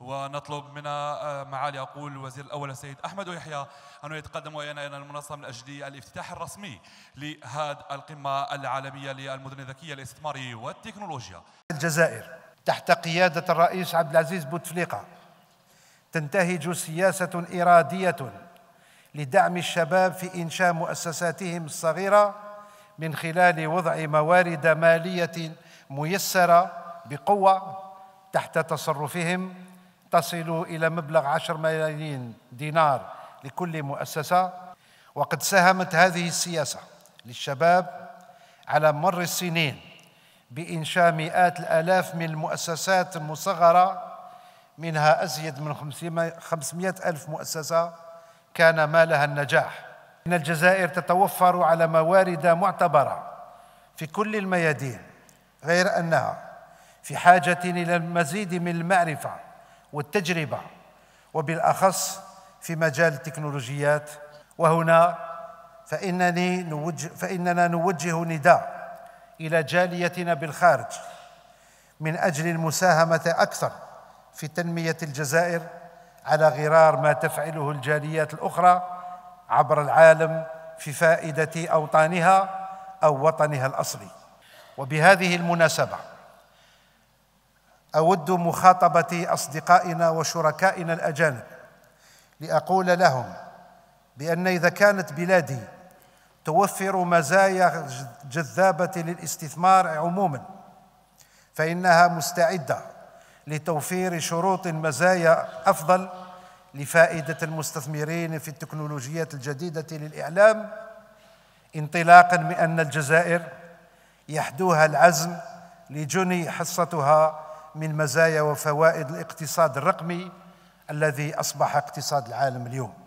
ونطلب من آه، معالي اقول الوزير الاول السيد احمد يحيى ان يتقدم الينا الى المنصه من اجل الافتتاح الرسمي لهذه القمه العالميه للمدن الذكيه الاستثماري والتكنولوجيا. الجزائر تحت قياده الرئيس عبد العزيز بوتفليقه تنتهج سياسه اراديه لدعم الشباب في انشاء مؤسساتهم الصغيره من خلال وضع موارد مالية ميسرة بقوة تحت تصرفهم تصل إلى مبلغ 10 ملايين دينار لكل مؤسسة وقد ساهمت هذه السياسة للشباب على مر السنين بإنشاء مئات الآلاف من المؤسسات المصغرة منها أزيد من 500 ألف مؤسسة كان مالها النجاح أن الجزائر تتوفر على موارد معتبرة في كل الميادين غير أنها في حاجة إلى المزيد من المعرفة والتجربة وبالأخص في مجال التكنولوجيات وهنا فإنني نوجه فإننا نوجه نداء إلى جاليتنا بالخارج من أجل المساهمة أكثر في تنمية الجزائر على غرار ما تفعله الجاليات الأخرى عبر العالم في فائدة أوطانها أو وطنها الأصلي وبهذه المناسبة أود مخاطبة أصدقائنا وشركائنا الأجانب لأقول لهم بأن إذا كانت بلادي توفر مزايا جذابة للاستثمار عموما فإنها مستعدة لتوفير شروط مزايا أفضل لفائدة المستثمرين في التكنولوجيات الجديدة للإعلام انطلاقا من أن الجزائر يحدوها العزم لجني حصتها من مزايا وفوائد الاقتصاد الرقمي الذي أصبح اقتصاد العالم اليوم